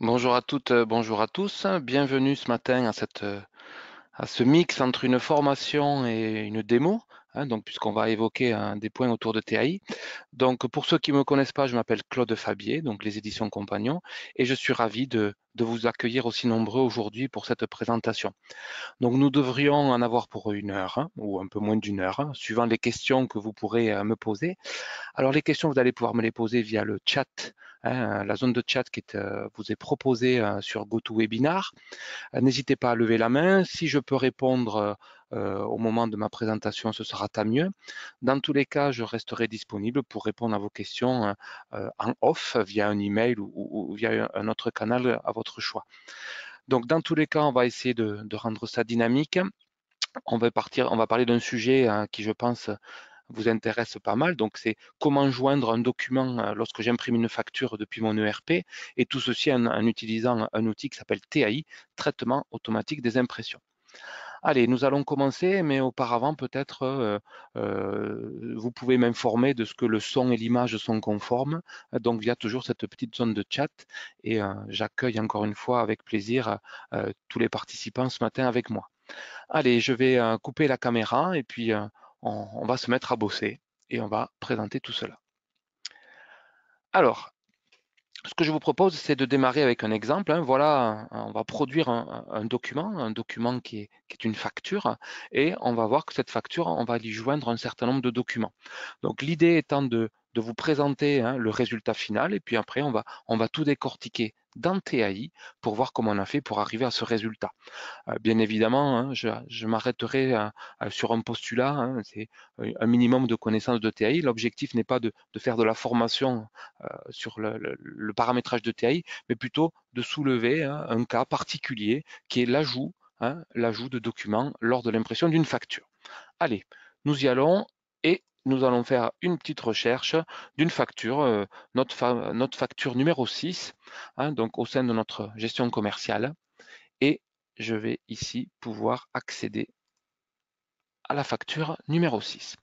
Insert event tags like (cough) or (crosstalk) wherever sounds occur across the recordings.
Bonjour à toutes, euh, bonjour à tous. Bienvenue ce matin à, euh, à ce mix entre une formation et une démo Hein, donc puisqu'on va évoquer hein, des points autour de TAI. Donc pour ceux qui ne me connaissent pas, je m'appelle Claude Fabier, donc les éditions Compagnons, et je suis ravi de, vous accueillir aussi nombreux aujourd'hui pour cette présentation. Donc nous devrions en avoir pour une heure, hein, ou un peu moins d'une heure, suivant les questions que vous pourrez euh, me poser. Alors les questions, vous allez pouvoir me les poser via le chat la zone de chat qui euh, vous est proposée euh, sur GoToWebinar. webinar N'hésitez pas à lever la main. Si je peux répondre euh, au moment de ma présentation, ce sera tant mieux. Dans tous les cas, je resterai disponible pour répondre à vos questions hein, euh, en off via un email ou, via un autre canal euh, à votre choix. Donc, dans tous les cas, on va essayer de, rendre ça dynamique. On va, partir, on va parler d'un sujet hein, qui, je pense, vous intéresse pas mal. Donc, c'est comment joindre un document lorsque j'imprime une facture depuis mon ERP et tout ceci en utilisant un outil qui s'appelle TAI, traitement automatique des impressions. Allez, nous allons commencer, mais auparavant, peut-être, euh, euh, vous pouvez m'informer de ce que le son et l'image sont conformes. Donc, il y a toujours cette petite zone de chat et euh, j'accueille encore une fois avec plaisir tous les participants ce matin avec moi. Allez, je vais couper la caméra et puis on, on va se mettre à bosser et on va présenter tout cela. Alors, ce que je vous propose, c'est de démarrer avec un exemple. Hein. Voilà, on va produire un, document, un document qui est, une facture, et on va voir que cette facture, on va y joindre un certain nombre de documents. Donc l'idée étant de, vous présenter hein, le résultat final, et puis après, on va tout décortiquer dans TAI pour voir comment on a fait pour arriver à ce résultat. Euh, bien évidemment, hein, je, m'arrêterai sur un postulat, hein, c'est euh, un minimum de connaissances de TAI. L'objectif n'est pas de, faire de la formation euh, sur le, paramétrage de TAI, mais plutôt de soulever hein, un cas particulier qui est l'ajout, l'ajout de documents lors de l'impression d'une facture. Allez, nous y allons nous allons faire une petite recherche d'une facture, euh, notre, facture numéro 6, hein, donc au sein de notre gestion commerciale. Et je vais ici pouvoir accéder à la facture numéro 6.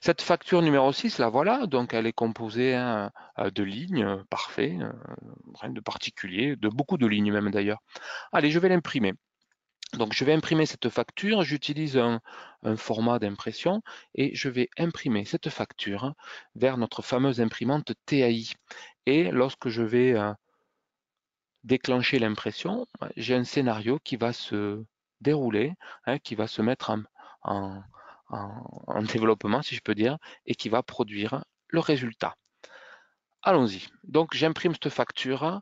Cette facture numéro 6, la voilà, donc elle est composée hein, euh, de lignes, euh, parfait, rien de particulier, de beaucoup de lignes même d'ailleurs. Allez, je vais l'imprimer. Donc, je vais imprimer cette facture, j'utilise un, format d'impression et je vais imprimer cette facture vers notre fameuse imprimante TAI. Et lorsque je vais euh, déclencher l'impression, j'ai un scénario qui va se dérouler, hein, qui va se mettre en développement, si je peux dire, et qui va produire le résultat. Allons-y. Donc, j'imprime cette facture.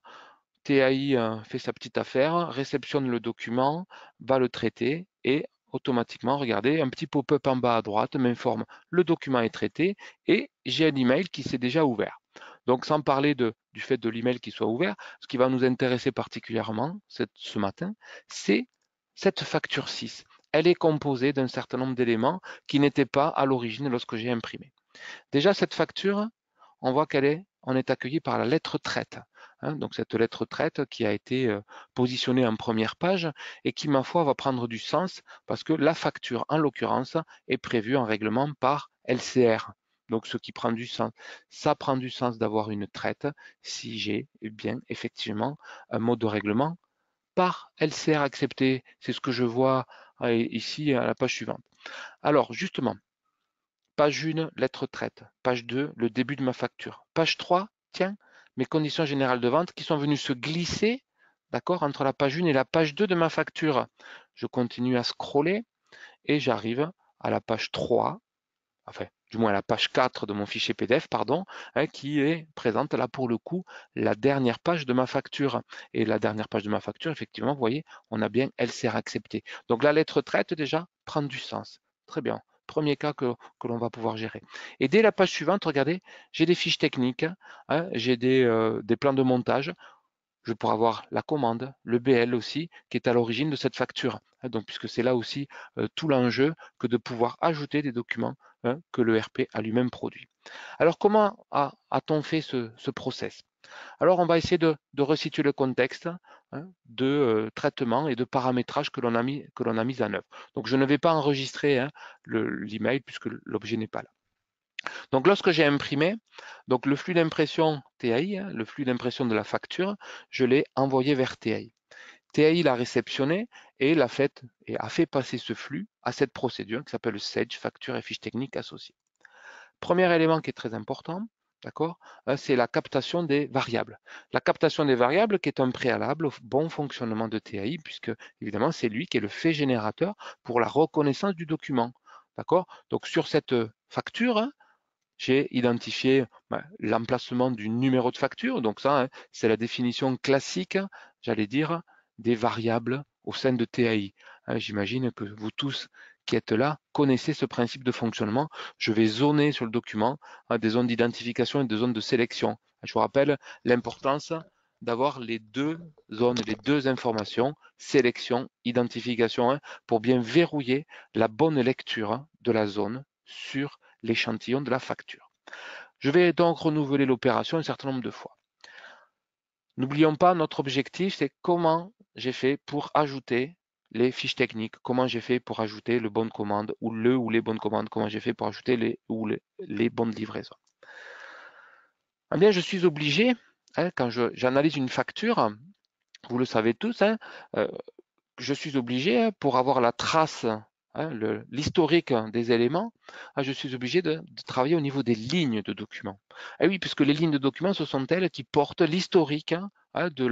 TAI euh, fait sa petite affaire, réceptionne le document, va le traiter et automatiquement, regardez, un petit pop-up en bas à droite m'informe le document est traité et j'ai un email qui s'est déjà ouvert. Donc, sans parler de, du fait de l'email qui soit ouvert, ce qui va nous intéresser particulièrement ce matin, c'est cette facture 6. Elle est composée d'un certain nombre d'éléments qui n'étaient pas à l'origine lorsque j'ai imprimé. Déjà, cette facture, on voit qu'elle est, on est accueilli par la lettre traite. Hein, donc cette lettre traite qui a été euh, positionnée en première page et qui, ma foi, va prendre du sens parce que la facture, en l'occurrence, est prévue en règlement par LCR. Donc ce qui prend du sens, ça prend du sens d'avoir une traite si j'ai bien effectivement un mot de règlement par LCR accepté. C'est ce que je vois euh, ici à la page suivante. Alors justement, page 1, lettre traite. Page 2, le début de ma facture. Page 3, tiens, mes conditions générales de vente qui sont venues se glisser d'accord, entre la page 1 et la page 2 de ma facture. Je continue à scroller et j'arrive à la page 3, enfin, du moins à la page 4 de mon fichier PDF, pardon, hein, qui est présente là pour le coup, la dernière page de ma facture. Et la dernière page de ma facture, effectivement, vous voyez, on a bien elle s'est acceptée. Donc la lettre traite déjà prend du sens. Très bien premier cas que, que l'on va pouvoir gérer. Et dès la page suivante, regardez, j'ai des fiches techniques, hein, j'ai euh, des, plans de montage je pourrais avoir la commande, le BL aussi, qui est à l'origine de cette facture. Hein, donc, puisque c'est là aussi euh, tout l'enjeu que de pouvoir ajouter des documents hein, que le RP a lui-même produit. Alors, comment a-t-on fait ce, ce process alors, on va essayer de, resituer le contexte hein, de euh, traitement et de paramétrage que l'on a, mis, a en œuvre. Donc, je ne vais pas enregistrer hein, l'email puisque l'objet n'est pas là. Donc, lorsque j'ai imprimé, donc le flux d'impression TAI, hein, le flux d'impression de la facture, je l'ai envoyé vers TAI. TAI l'a réceptionné et et a fait passer ce flux à cette procédure qui s'appelle SEDGE, facture et fiche technique associée. Premier élément qui est très important, D'accord euh, C'est la captation des variables. La captation des variables qui est un préalable au bon fonctionnement de TAI, puisque évidemment, c'est lui qui est le fait générateur pour la reconnaissance du document. D'accord Donc sur cette facture, hein, j'ai identifié ben, l'emplacement du numéro de facture. Donc ça, hein, c'est la définition classique, j'allais dire, des variables au sein de TAI. Hein, j'imagine que vous tous étiquette-là connaissez ce principe de fonctionnement. Je vais zoner sur le document hein, des zones d'identification et des zones de sélection. Je vous rappelle l'importance d'avoir les deux zones, les deux informations, sélection, identification, hein, pour bien verrouiller la bonne lecture hein, de la zone sur l'échantillon de la facture. Je vais donc renouveler l'opération un certain nombre de fois. N'oublions pas, notre objectif, c'est comment j'ai fait pour ajouter les fiches techniques, comment j'ai fait pour ajouter le bon de commande ou le ou les bonnes commandes, comment j'ai fait pour ajouter les ou les, bons Eh bien, je suis obligé, hein, quand j'analyse une facture, vous le savez tous, hein, euh, je suis obligé, hein, pour avoir la trace Hein, l'historique des éléments, ah, je suis obligé de, travailler au niveau des lignes de documents. et eh oui, puisque les lignes de documents, ce sont elles qui portent l'historique hein, de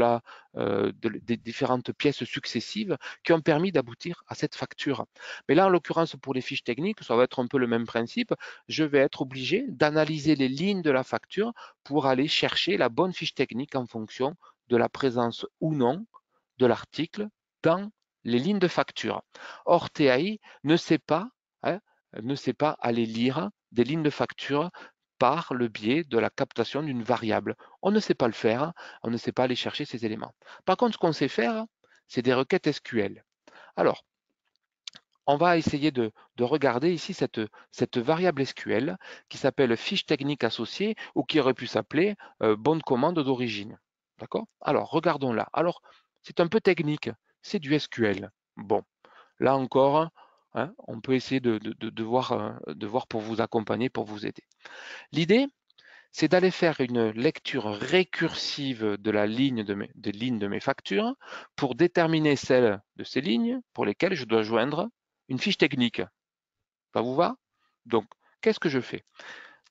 euh, des différentes pièces successives qui ont permis d'aboutir à cette facture. Mais là, en l'occurrence, pour les fiches techniques, ça va être un peu le même principe. Je vais être obligé d'analyser les lignes de la facture pour aller chercher la bonne fiche technique en fonction de la présence ou non de l'article dans les lignes de facture. Or, TAI ne sait pas, hein, ne sait pas aller lire des lignes de facture par le biais de la captation d'une variable. On ne sait pas le faire, on ne sait pas aller chercher ces éléments. Par contre, ce qu'on sait faire, c'est des requêtes SQL. Alors, on va essayer de, regarder ici cette, variable SQL qui s'appelle fiche technique associée ou qui aurait pu s'appeler euh, bonne commande d'origine. D'accord Alors, regardons-la. Alors, c'est un peu technique c'est du SQL. Bon, là encore, hein, on peut essayer euh, de, voir, pour vous accompagner, pour vous aider. L'idée, c'est d'aller faire une lecture récursive de la ligne de mes, des lignes de mes factures pour déterminer celles de ces lignes pour lesquelles je dois joindre une fiche technique. Ça vous va Donc, qu'est-ce que je fais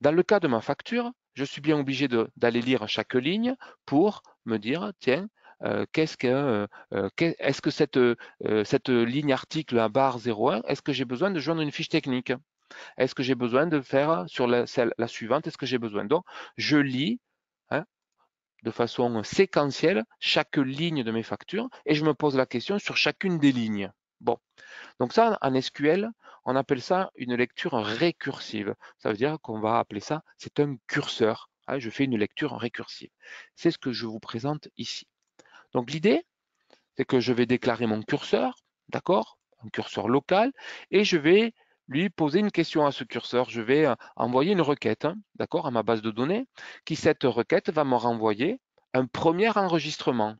Dans le cas de ma facture, je suis bien obligé d'aller lire chaque ligne pour me dire, tiens, euh, qu'est-ce que, euh, euh, est-ce que cette, cette ligne article à barre 01, est-ce que j'ai besoin de joindre une fiche technique Est-ce que j'ai besoin de faire sur la, celle, la suivante Est-ce que j'ai besoin Donc, je lis hein, de façon séquentielle chaque ligne de mes factures et je me pose la question sur chacune des lignes. Bon, donc ça, en SQL, on appelle ça une lecture récursive. Ça veut dire qu'on va appeler ça, c'est un curseur. Hein, je fais une lecture récursive. C'est ce que je vous présente ici. Donc l'idée, c'est que je vais déclarer mon curseur, d'accord Un curseur local, et je vais lui poser une question à ce curseur. Je vais euh, envoyer une requête, hein, d'accord, à ma base de données, qui cette requête va me renvoyer un premier enregistrement.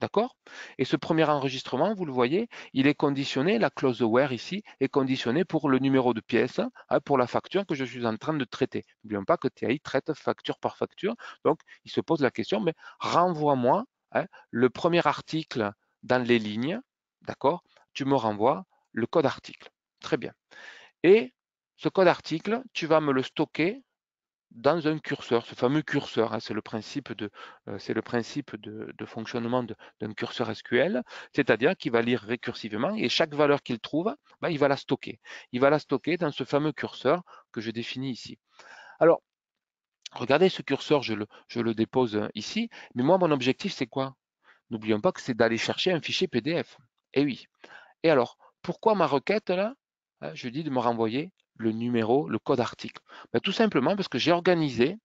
D'accord Et ce premier enregistrement, vous le voyez, il est conditionné, la clause where ici est conditionnée pour le numéro de pièce, hein, pour la facture que je suis en train de traiter. N'oublions pas que TI traite facture par facture, donc il se pose la question, mais renvoie-moi Hein. le premier article dans les lignes, d'accord Tu me renvoies le code article. Très bien. Et ce code article, tu vas me le stocker dans un curseur, ce fameux curseur, hein, c'est le principe de, euh, fonctionnement d'un curseur SQL, c'est-à-dire qu'il va lire récursivement et chaque valeur qu'il trouve, bah, il va la stocker. Il va la stocker dans ce fameux curseur que je définis ici. Alors, Regardez ce curseur, je le, dépose hein, ici. Mais moi, mon objectif, c'est quoi N'oublions pas que c'est d'aller chercher un fichier PDF. Eh oui. Et alors, pourquoi ma requête, là hein, Je dis de me renvoyer le numéro, le code article. Ben, tout simplement parce que j'ai organisé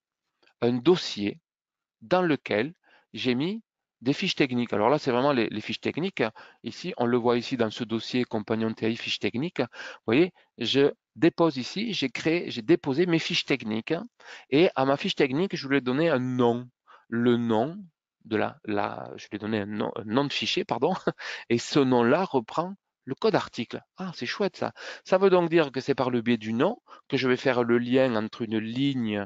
un dossier dans lequel j'ai mis des fiches techniques. Alors là, c'est vraiment les, les, fiches techniques. Hein. Ici, on le voit ici dans ce dossier compagnon TI fiches techniques. Vous voyez, je dépose ici, j'ai créé, j'ai déposé mes fiches techniques et à ma fiche technique, je lui ai donné un nom. Le nom de la, je lui ai donné un nom, de fichier, pardon, (laughs) et ce nom-là reprend le code article. Ah, c'est chouette ça. Ça veut donc dire que c'est par le biais du nom que je vais faire le lien entre une ligne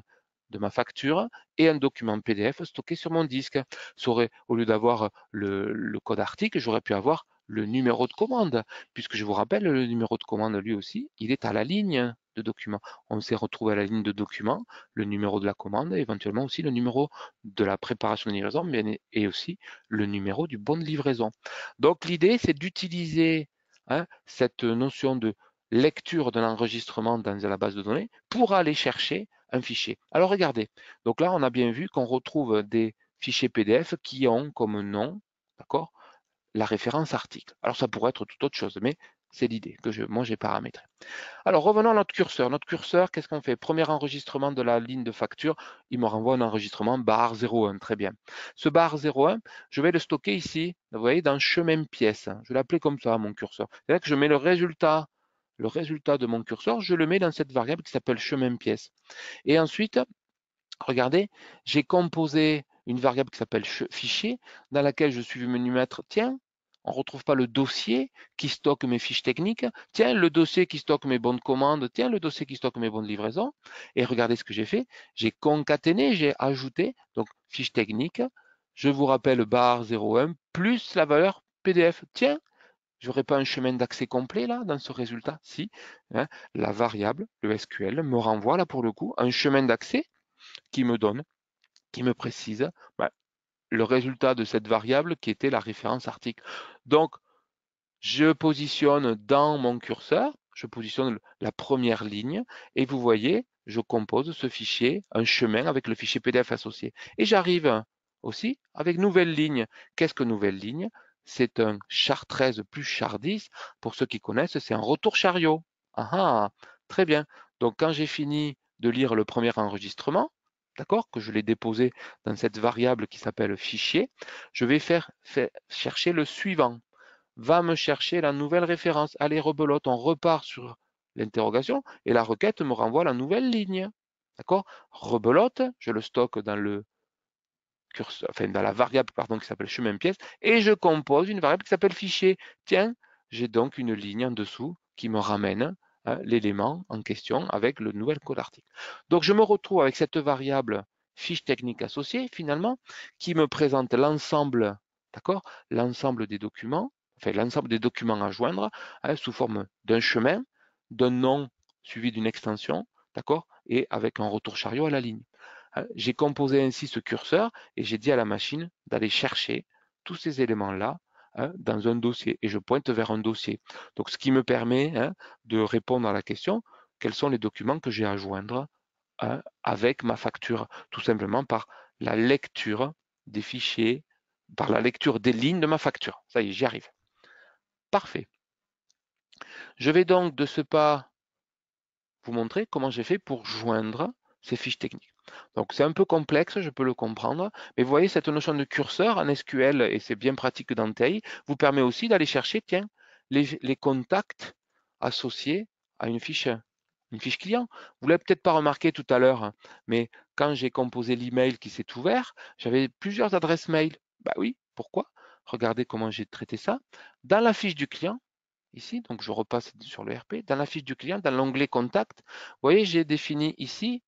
de ma facture et un document PDF stocké sur mon disque. Ça aurait, au lieu d'avoir le, code article, j'aurais pu avoir le numéro de commande, puisque je vous rappelle, le numéro de commande, lui aussi, il est à la ligne de document On s'est retrouvé à la ligne de document le numéro de la commande, éventuellement aussi le numéro de la préparation de livraison, et aussi le numéro du bon de livraison. Donc l'idée, c'est d'utiliser hein, cette notion de lecture de l'enregistrement dans la base de données pour aller chercher un fichier. Alors regardez, donc là on a bien vu qu'on retrouve des fichiers PDF qui ont comme nom, d'accord, la référence article. Alors ça pourrait être toute autre chose, mais c'est l'idée que je, moi j'ai paramétré. Alors revenons à notre curseur. Notre curseur, qu'est-ce qu'on fait Premier enregistrement de la ligne de facture, il me renvoie un enregistrement bar 01, très bien. Ce bar 01, je vais le stocker ici, vous voyez, dans chemin pièce. Je vais l'appeler comme ça, mon curseur. C'est dire que je mets le résultat le résultat de mon curseur, je le mets dans cette variable qui s'appelle chemin pièce. Et ensuite, regardez, j'ai composé une variable qui s'appelle fichier, dans laquelle je suis venu mettre, tiens, on ne retrouve pas le dossier qui stocke mes fiches techniques, tiens, le dossier qui stocke mes bonnes commandes tiens, le dossier qui stocke mes bons livraisons Et regardez ce que j'ai fait, j'ai concaténé, j'ai ajouté, donc fiche technique, je vous rappelle barre 01, plus la valeur PDF. Tiens, je n'aurai pas un chemin d'accès complet là dans ce résultat Si, hein, la variable, le SQL, me renvoie là pour le coup un chemin d'accès qui me donne qui me précise bah, le résultat de cette variable qui était la référence article. Donc, je positionne dans mon curseur, je positionne la première ligne et vous voyez, je compose ce fichier, un chemin avec le fichier PDF associé. Et j'arrive aussi avec nouvelle ligne. Qu'est-ce que nouvelle ligne C'est un char 13 plus char 10. Pour ceux qui connaissent, c'est un retour chariot. Ah, ah très bien. Donc, quand j'ai fini de lire le premier enregistrement, d'accord, que je l'ai déposé dans cette variable qui s'appelle fichier, je vais faire, chercher le suivant. Va me chercher la nouvelle référence. Allez, rebelote, on repart sur l'interrogation et la requête me renvoie la nouvelle ligne. D'accord Rebelote, je le stocke dans le dans la variable pardon, qui s'appelle chemin pièce et je compose une variable qui s'appelle fichier. Tiens, j'ai donc une ligne en dessous qui me ramène euh, l'élément en question avec le nouvel code article. Donc je me retrouve avec cette variable fiche technique associée finalement qui me présente l'ensemble, d'accord, l'ensemble des documents, enfin l'ensemble des documents à joindre hein, sous forme d'un chemin, d'un nom suivi d'une extension, d'accord, et avec un retour chariot à la ligne. Hein, j'ai composé ainsi ce curseur et j'ai dit à la machine d'aller chercher tous ces éléments-là Hein, dans un dossier et je pointe vers un dossier. Donc, ce qui me permet hein, de répondre à la question quels sont les documents que j'ai à joindre hein, avec ma facture Tout simplement par la lecture des fichiers, par la lecture des lignes de ma facture. Ça y est, j'y arrive. Parfait. Je vais donc de ce pas vous montrer comment j'ai fait pour joindre ces fiches techniques. Donc c'est un peu complexe, je peux le comprendre, mais vous voyez, cette notion de curseur en SQL, et c'est bien pratique dans TI, vous permet aussi d'aller chercher, tiens, les, contacts associés à une fiche, une fiche client. Vous ne l'avez peut-être pas remarqué tout à l'heure, mais quand j'ai composé l'email qui s'est ouvert, j'avais plusieurs adresses mail. Bah oui, pourquoi Regardez comment j'ai traité ça. Dans la fiche du client, ici, donc je repasse sur le RP, dans la fiche du client, dans l'onglet contact, vous voyez, j'ai défini ici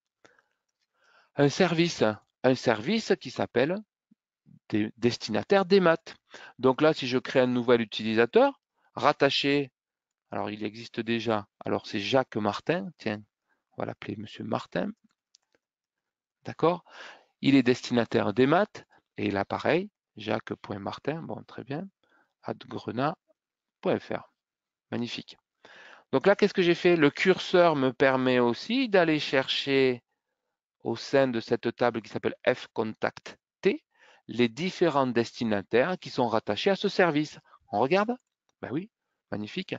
un service, un service qui s'appelle destinataire des maths. Donc là, si je crée un nouvel utilisateur, rattaché, alors il existe déjà, alors c'est Jacques Martin, tiens, on va l'appeler Monsieur Martin, d'accord Il est destinataire des maths, et là pareil, jacques.martin, bon très bien, fr. magnifique. Donc là, qu'est-ce que j'ai fait Le curseur me permet aussi d'aller chercher au sein de cette table qui s'appelle F-Contact T les différents destinataires qui sont rattachés à ce service. On regarde Ben oui, magnifique.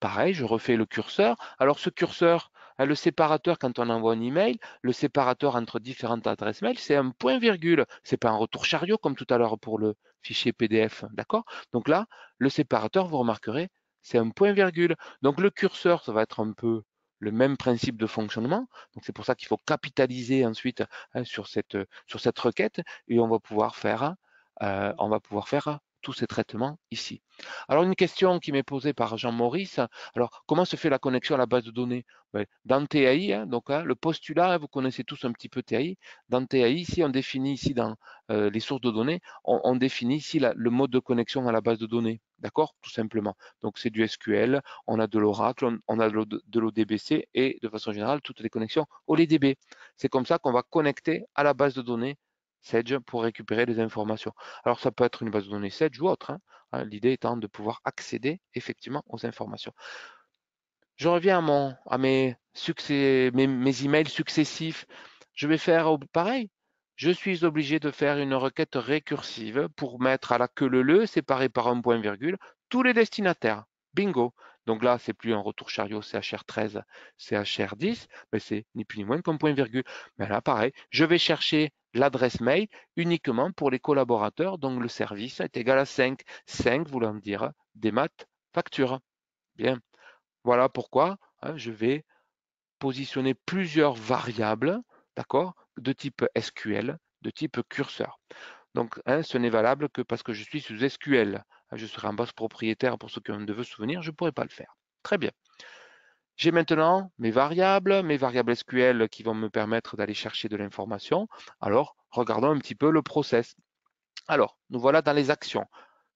Pareil, je refais le curseur. Alors ce curseur, hein, le séparateur quand on envoie un email, le séparateur entre différentes adresses mail, c'est un point virgule. C'est pas un retour chariot comme tout à l'heure pour le fichier PDF, d'accord Donc là, le séparateur, vous remarquerez, c'est un point virgule. Donc le curseur, ça va être un peu le même principe de fonctionnement. Donc c'est pour ça qu'il faut capitaliser ensuite hein, sur, cette, sur cette requête et on va pouvoir faire, euh, on va pouvoir faire tous ces traitements ici. Alors, une question qui m'est posée par Jean-Maurice, alors comment se fait la connexion à la base de données ben, Dans TAI, hein, donc hein, le postulat, hein, vous connaissez tous un petit peu TAI, dans TAI, ici, on définit ici dans euh, les sources de données, on, définit ici le mode de connexion à la base de données, d'accord Tout simplement. Donc, c'est du SQL, on a de l'Oracle, on, a de l'ODBC et de façon générale, toutes les connexions au LDB. C'est comme ça qu'on va connecter à la base de données Sage pour récupérer les informations. Alors ça peut être une base de données Sage ou autre, hein, hein, l'idée étant de pouvoir accéder effectivement aux informations. Je reviens à, mon, à mes, succès, mes, emails successifs. Je vais faire pareil, je suis obligé de faire une requête récursive pour mettre à la queue le le séparé par un point virgule tous les destinataires. Bingo. Donc là, c'est plus un retour chariot CHR13, CHR10, mais c'est ni plus ni moins qu'un point virgule. Mais là, pareil, je vais chercher l'adresse mail uniquement pour les collaborateurs. Donc le service est égal à 5. 5 voulant dire des maths facture. Bien. Voilà pourquoi hein, je vais positionner plusieurs variables, d'accord, de type SQL, de type curseur. Donc, hein, ce n'est valable que parce que je suis sous SQL. Euh, je serai un boss propriétaire pour ceux qui ont de souvenir, je ne pourrais pas le faire. Très bien. J'ai maintenant mes variables, mes variables SQL qui vont me permettre d'aller chercher de l'information. Alors, regardons un petit peu le process. Alors, nous voilà dans les actions.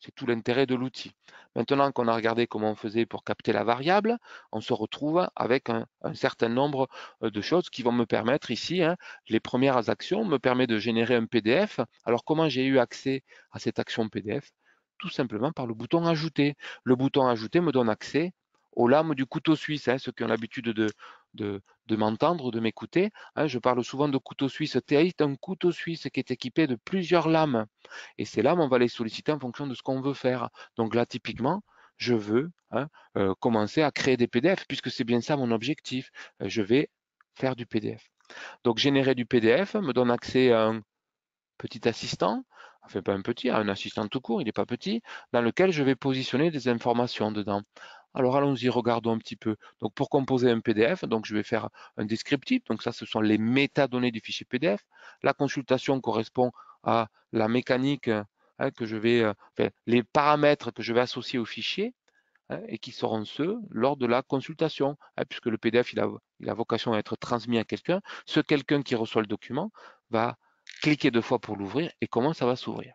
C'est tout l'intérêt de l'outil. Maintenant qu'on a regardé comment on faisait pour capter la variable, on se retrouve avec un, certain nombre euh, de choses qui vont me permettre ici, hein, les premières actions me permettent de générer un PDF. Alors comment j'ai eu accès à cette action PDF tout simplement par le bouton Ajouter. Le bouton Ajouter me donne accès aux lames du couteau suisse, hein, ceux qui ont l'habitude de, de, m'entendre, de m'écouter. Hein. je parle souvent de couteau suisse. TAI un couteau suisse qui est équipé de plusieurs lames. Et ces lames, on va les solliciter en fonction de ce qu'on veut faire. Donc là, typiquement, je veux hein, euh, commencer à créer des PDF, puisque c'est bien ça mon objectif. Euh, je vais faire du PDF. Donc, générer du PDF me donne accès à un petit assistant enfin pas un petit, un assistant tout court, il n'est pas petit, dans lequel je vais positionner des informations dedans. Alors allons-y, regardons un petit peu. Donc pour composer un PDF, donc je vais faire un descriptif. Donc ça, ce sont les métadonnées du fichier PDF. La consultation correspond à la mécanique hein, que je vais, euh, enfin, les paramètres que je vais associer au fichier hein, et qui seront ceux lors de la consultation, hein, puisque le PDF il a vocation à être transmis à quelqu'un. Ce quelqu'un qui reçoit le document va cliquez deux fois pour l'ouvrir et comment ça va s'ouvrir.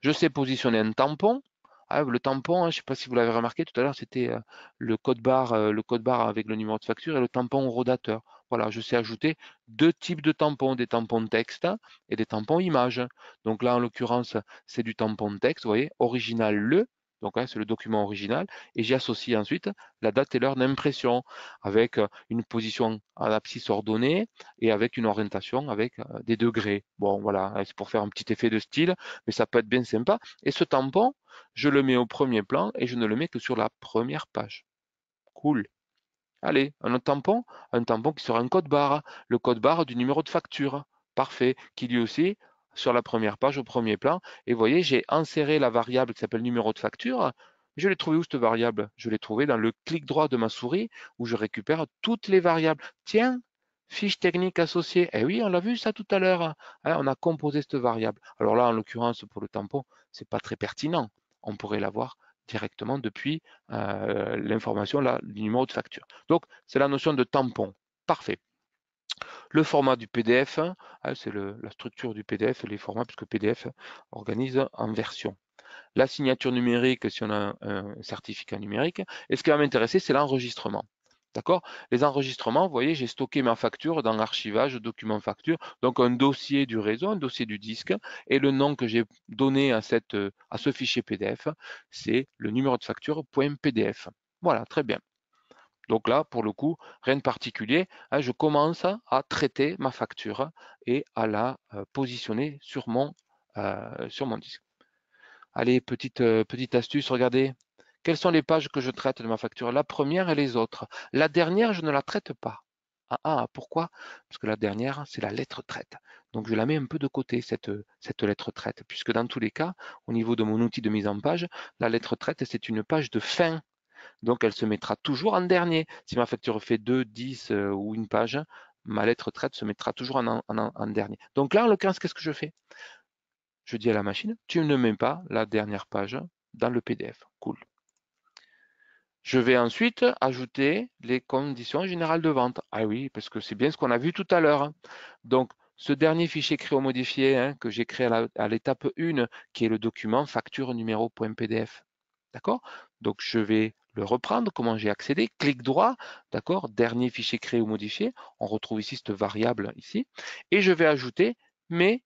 Je sais positionner un tampon. Ah, le tampon, hein, je ne sais pas si vous l'avez remarqué tout à l'heure, c'était euh, le code barre, euh, le code barre avec le numéro de facture et le tampon rodateur. Voilà, je sais ajouter deux types de tampons, des tampons texte et des tampons images. Donc là, en l'occurrence, c'est du tampon texte, vous voyez, original le, donc, hein, c'est le document original. Et j'y associe ensuite la date et l'heure d'impression avec euh, une position en abscisse ordonnée et avec une orientation avec euh, des degrés. Bon, voilà, hein, c'est pour faire un petit effet de style, mais ça peut être bien sympa. Et ce tampon, je le mets au premier plan et je ne le mets que sur la première page. Cool. Allez, un autre tampon, un tampon qui sera un code barre, le code barre du numéro de facture. Parfait, qui lui aussi sur la première page au premier plan. Et vous voyez, j'ai inséré la variable qui s'appelle numéro de facture. Je l'ai trouvé où cette variable Je l'ai trouvée dans le clic droit de ma souris où je récupère toutes les variables. Tiens, fiche technique associée. Eh oui, on l'a vu ça tout à l'heure. Hein, on a composé cette variable. Alors là, en l'occurrence, pour le tampon, c'est pas très pertinent. On pourrait l'avoir directement depuis euh, l'information le numéro de facture. Donc, c'est la notion de tampon. Parfait. Le format du PDF, hein, hein, c'est la structure du PDF, les formats, puisque PDF organise en version. La signature numérique, si on a un, certificat numérique. Et ce qui va m'intéresser, c'est l'enregistrement. D'accord Les enregistrements, vous voyez, j'ai stocké ma facture dans l'archivage, document facture, donc un dossier du réseau, un dossier du disque, et le nom que j'ai donné à, à ce fichier PDF, c'est le numéro de facture.pdf. Voilà, très bien. Donc là, pour le coup, rien de particulier. Hein, je commence à traiter ma facture et à la euh, positionner sur mon, euh, sur mon disque. Allez, petite, euh, petite astuce, regardez. Quelles sont les pages que je traite de ma facture La première et les autres. La dernière, je ne la traite pas. Ah, ah pourquoi Parce que la dernière, c'est la lettre traite. Donc je la mets un peu de côté, cette, cette lettre traite, puisque dans tous les cas, au niveau de mon outil de mise en page, la lettre traite, c'est une page de fin donc, elle se mettra toujours en dernier. Si ma facture fait 2, 10 euh, ou une page, ma lettre traite se mettra toujours en, dernier. Donc là, en l'occurrence, qu'est-ce que je fais Je dis à la machine, tu ne mets pas la dernière page dans le PDF. Cool. Je vais ensuite ajouter les conditions générales de vente. Ah oui, parce que c'est bien ce qu'on a vu tout à l'heure. Hein. Donc, ce dernier fichier créo modifié hein, que j'ai créé à l'étape 1, qui est le document facture numéro.pdf. D'accord Donc, je vais le reprendre, comment j'ai accédé, clic droit, d'accord, dernier fichier créé ou modifié, on retrouve ici cette variable ici, et je vais ajouter mes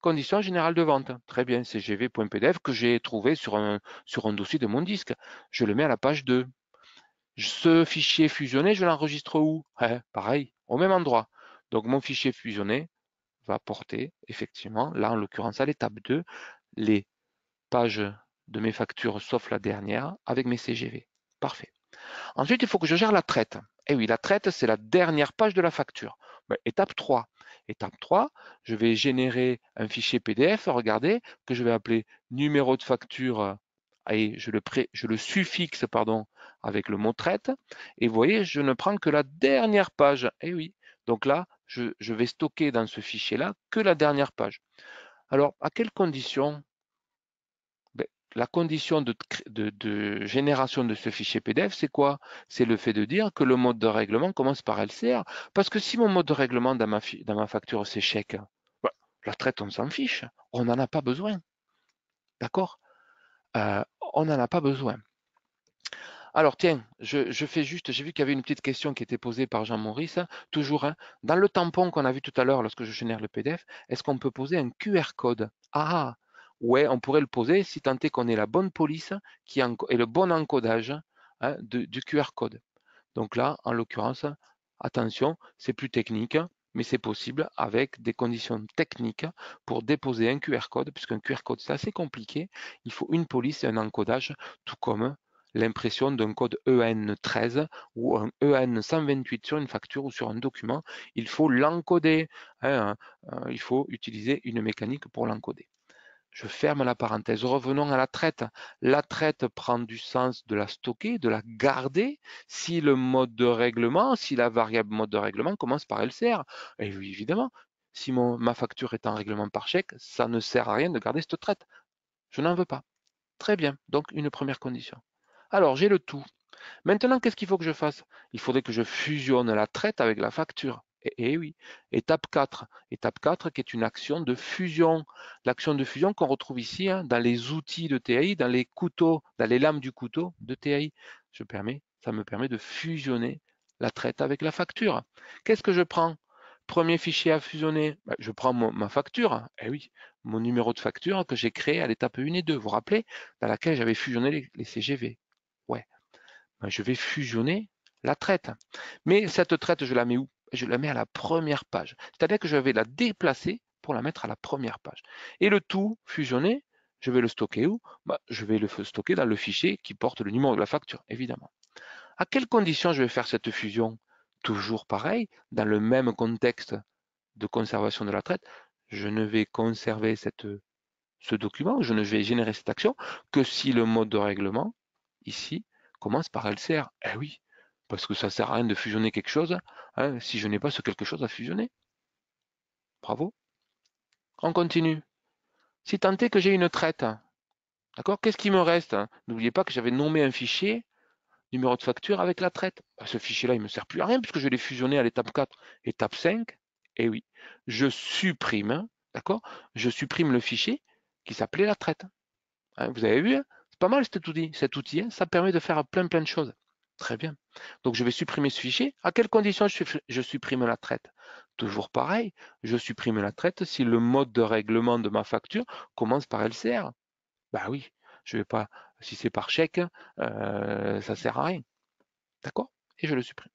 conditions générales de vente. Très bien, cgv.pdf que j'ai trouvé sur un, sur un dossier de mon disque. Je le mets à la page 2. Ce fichier fusionné, je l'enregistre où eh, Pareil, au même endroit. Donc mon fichier fusionné va porter effectivement, là en l'occurrence à l'étape 2, les pages de mes factures, sauf la dernière, avec mes CGV. Parfait. Ensuite, il faut que je gère la traite. Et eh oui, la traite, c'est la dernière page de la facture. Ben, étape 3. Étape 3, je vais générer un fichier PDF, regardez, que je vais appeler numéro de facture euh, et je le, suffixe pardon, avec le mot traite. Et vous voyez, je ne prends que la dernière page. Et eh oui, donc là, je, je vais stocker dans ce fichier-là que la dernière page. Alors, à quelles conditions la condition de, génération de ce fichier PDF, c'est quoi C'est le fait de dire que le mode de règlement commence par LCR. Parce que si mon mode de règlement dans ma, facture, c'est bah, la traite, on s'en fiche. On n'en a pas besoin. D'accord euh, On n'en a pas besoin. Alors tiens, je, fais juste, j'ai vu qu'il y avait une petite question qui était posée par Jean-Maurice, toujours, hein. dans le tampon qu'on a vu tout à l'heure lorsque je génère le PDF, est-ce qu'on peut poser un QR code Ah, ouais, on pourrait le poser si tant est qu'on ait la bonne police qui et le bon encodage hein, du QR code. Donc là, en l'occurrence, attention, c'est plus technique, mais c'est possible avec des conditions techniques pour déposer un QR code, puisqu'un QR code, c'est assez compliqué. Il faut une police et un encodage, tout comme l'impression d'un code EN13 ou un e EN128 sur une facture ou sur un document. Il faut l'encoder. Hein, hein, il faut utiliser une mécanique pour l'encoder. Je ferme la parenthèse. Revenons à la traite. La traite prend du sens de la stocker, de la garder, si le mode de règlement, si la variable mode de règlement commence par LCR. Et eh oui, évidemment, si ma facture est en règlement par chèque, ça ne sert à rien de garder cette traite. Je n'en veux pas. Très bien, donc une première condition. Alors, j'ai le tout. Maintenant, qu'est-ce qu'il faut que je fasse Il faudrait que je fusionne la traite avec la facture. Et, eh, eh oui. Étape 4. Étape 4 qui est une action de fusion. L'action de fusion qu'on retrouve ici hein, dans les outils de TAI, dans les couteaux, dans les lames du couteau de TAI. Je permets, ça me permet de fusionner la traite avec la facture. Qu'est-ce que je prends Premier fichier à fusionner, bah, je prends ma facture, eh oui, mon numéro de facture que j'ai créé à l'étape 1 et 2, vous vous rappelez, dans laquelle j'avais fusionné les, CGV. Ouais. Bah, je vais fusionner la traite. Mais cette traite, je la mets où je la mets à la première page. C'est-à-dire que je vais la déplacer pour la mettre à la première page. Et le tout fusionné, je vais le stocker où bah, Je vais le stocker dans le fichier qui porte le numéro de la facture, évidemment. À quelles conditions je vais faire cette fusion Toujours pareil, dans le même contexte de conservation de la traite, je ne vais conserver ce document, je ne vais générer cette action que si le mode de règlement, ici, commence par LCR. Eh oui, parce que ça sert à rien de fusionner quelque chose hein, si je n'ai pas ce quelque chose à fusionner. Bravo. On continue. Si tant est que j'ai une traite, d'accord, qu'est-ce qui me reste hein? N'oubliez pas que j'avais nommé un fichier numéro de facture avec la traite. Bah, ce fichier-là, il ne me sert plus à rien puisque je l'ai fusionné à l'étape 4, étape 5. Et eh oui, je supprime, d'accord Je supprime le fichier qui s'appelait la traite. Hein. vous avez vu, c'est pas mal cet outil. Cet outil, ça permet de faire plein plein de choses. Très bien. Donc, je vais supprimer ce fichier. À quelles conditions je supprime la traite Toujours pareil, je supprime la traite si le mode de règlement de ma facture commence par LCR. Bah oui, je vais pas, si c'est par chèque, ça euh, ça sert à rien. D'accord Et je le supprime.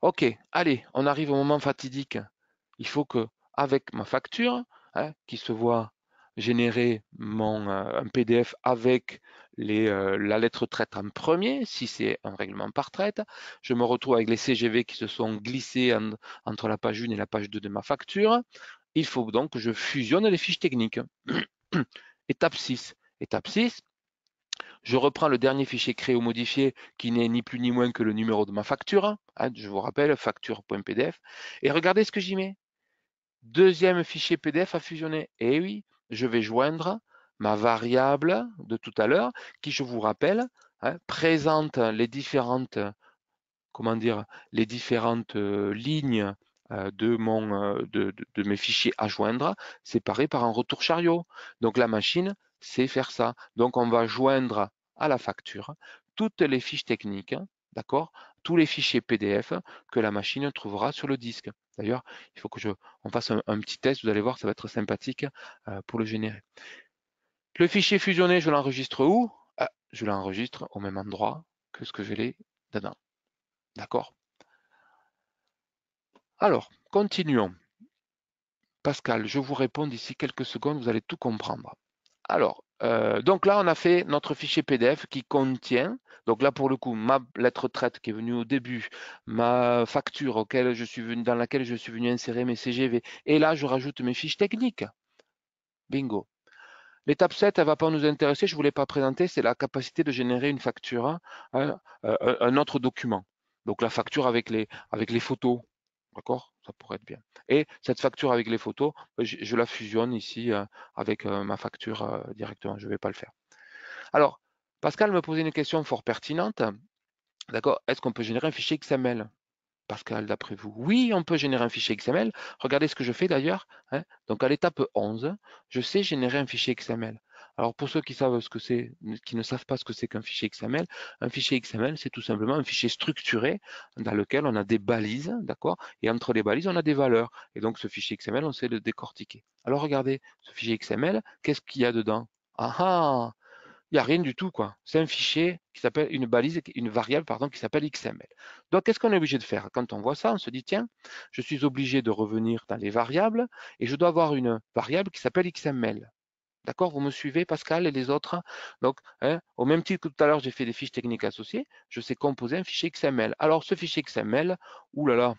Ok, allez, on arrive au moment fatidique. Il faut que, avec ma facture, hein, qui se voit générer mon, euh, un PDF avec les, euh, la lettre traite en premier, si c'est un règlement par traite. Je me retrouve avec les CGV qui se sont glissés entre la page 1 et la page 2 de ma facture. Il faut donc que je fusionne les fiches techniques. (clears throat) Étape 6. Étape 6, je reprends le dernier fichier créé ou modifié qui n'est ni plus ni moins que le numéro de ma facture. Hein, je vous rappelle, facture.pdf. Et regardez ce que j'y mets. Deuxième fichier PDF à fusionner. Eh oui, je vais joindre ma variable de tout à l'heure qui, je vous rappelle, hein, présente les différentes, comment dire, les différentes euh, lignes euh, de, mon, euh, de, mes fichiers à joindre séparés par un retour chariot. Donc la machine sait faire ça. Donc on va joindre à la facture toutes les fiches techniques, hein, d'accord, tous les fichiers PDF que la machine trouvera sur le disque. D'ailleurs, il faut que je, fasse un, petit test, vous allez voir, ça va être sympathique euh, pour le générer. Le fichier fusionné, je l'enregistre où ah, Je l'enregistre au même endroit que ce que je l'ai dedans. D'accord Alors, continuons. Pascal, je vous réponds d'ici quelques secondes, vous allez tout comprendre. Alors, euh, donc là, on a fait notre fichier PDF qui contient donc là, pour le coup, ma lettre traite qui est venue au début, ma facture auquel je suis venu, dans laquelle je suis venu insérer mes CGV, et là, je rajoute mes fiches techniques. Bingo. L'étape 7, elle ne va pas nous intéresser, je ne vous pas présenter, c'est la capacité de générer une facture, hein, euh, un autre document. Donc la facture avec les, avec les photos, d'accord Ça pourrait être bien. Et cette facture avec les photos, je, la fusionne ici euh, avec euh, ma facture directement, je ne vais pas le faire. Alors, Pascal me posait une question fort pertinente. D'accord Est-ce qu'on peut générer un fichier XML Pascal, d'après vous Oui, on peut générer un fichier XML. Regardez ce que je fais d'ailleurs. Hein. Donc, à l'étape 11, je sais générer un fichier XML. Alors, pour ceux qui, savent ce que qui ne savent pas ce que c'est qu'un fichier XML, un fichier XML, c'est tout simplement un fichier structuré dans lequel on a des balises, d'accord Et entre les balises, on a des valeurs. Et donc, ce fichier XML, on sait le décortiquer. Alors, regardez, ce fichier XML, qu'est-ce qu'il y a dedans Ah ah il n'y a rien du tout, quoi. C'est un fichier qui s'appelle une balise, une variable, pardon, qui s'appelle XML. Donc, qu'est-ce qu'on est obligé de faire Quand on voit ça, on se dit, tiens, je suis obligé de revenir dans les variables et je dois avoir une variable qui s'appelle XML. D'accord Vous me suivez, Pascal et les autres Donc, hein, au même titre que tout à l'heure, j'ai fait des fiches techniques associées, je sais composer un fichier XML. Alors, ce fichier XML, oulala,